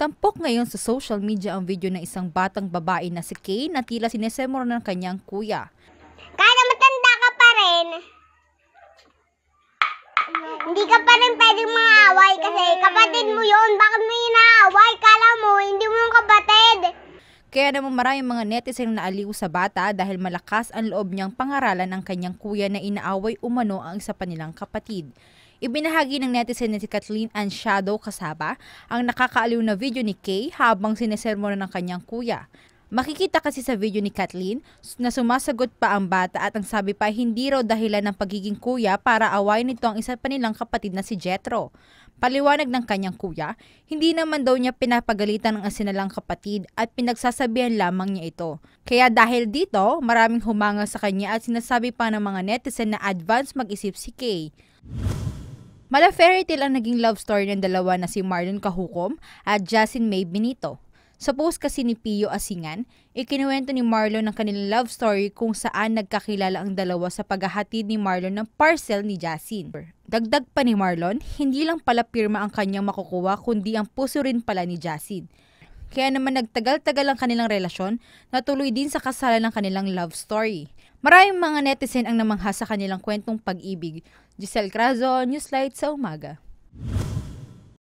Tampok ngayon sa social media ang video ng isang batang babae na si Kay na tila sinesemor ng kanyang kuya. Kaya matanda ka pa rin. Hindi ka pa rin pwedeng maaway kasi kapatid mo yun. Bakit mo inaaway? Kala mo, hindi mo yung kapatid. Kaya naman maraming mga netizen na aliw sa bata dahil malakas ang loob niyang pangaralan ng kanyang kuya na inaaway umano ang isa pa nilang kapatid. Ibinahagi ng netizen na si Kathleen and Shadow Kasaba ang nakakaaliw na video ni Kay habang sinesermonan ng kanyang kuya. Makikita kasi sa video ni Kathleen na sumasagot pa ang bata at ang sabi pa hindi raw dahilan ng pagiging kuya para away nito ang isa pa nilang kapatid na si Jetro. Paliwanag ng kanyang kuya, hindi naman daw niya pinapagalitan ang asinalang kapatid at pinagsasabihan lamang niya ito. Kaya dahil dito, maraming humanga sa kanya at sinasabi pa ng mga netizen na advance mag-isip si Kay. Mala fairy tale ang naging love story ng dalawa na si Marlon Kahukom at Jasmine May Benito. Sa post kasi ni Pio Asingan, ikinuwento ni Marlon ang kanilang love story kung saan nagkakilala ang dalawa sa paghahatid ni Marlon ng parcel ni Jasin. Dagdag pa ni Marlon, hindi lang pala pirma ang kanyang makukuha kundi ang puso rin pala ni Jasin. Kaya naman nagtagal-tagal ang kanilang relasyon, natuloy din sa kasalan ng kanilang love story. Maraming mga netizen ang namangha sa kanilang kwentong pag-ibig. Giselle Crazo, Newslight sa umaga.